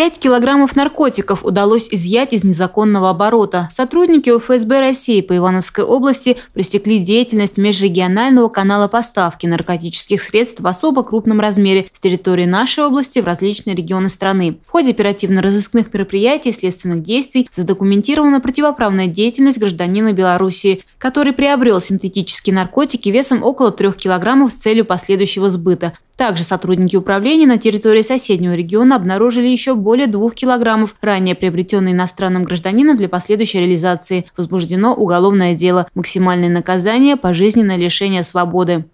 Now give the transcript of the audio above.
5 килограммов наркотиков удалось изъять из незаконного оборота. Сотрудники УФСБ России по Ивановской области пресекли деятельность межрегионального канала поставки наркотических средств в особо крупном размере с территории нашей области в различные регионы страны. В ходе оперативно-розыскных мероприятий и следственных действий задокументирована противоправная деятельность гражданина Белоруссии, который приобрел синтетические наркотики весом около 3 килограммов с целью последующего сбыта. Также сотрудники управления на территории соседнего региона обнаружили еще более двух килограммов, ранее приобретенные иностранным гражданином для последующей реализации. Возбуждено уголовное дело. Максимальное наказание – пожизненное лишение свободы.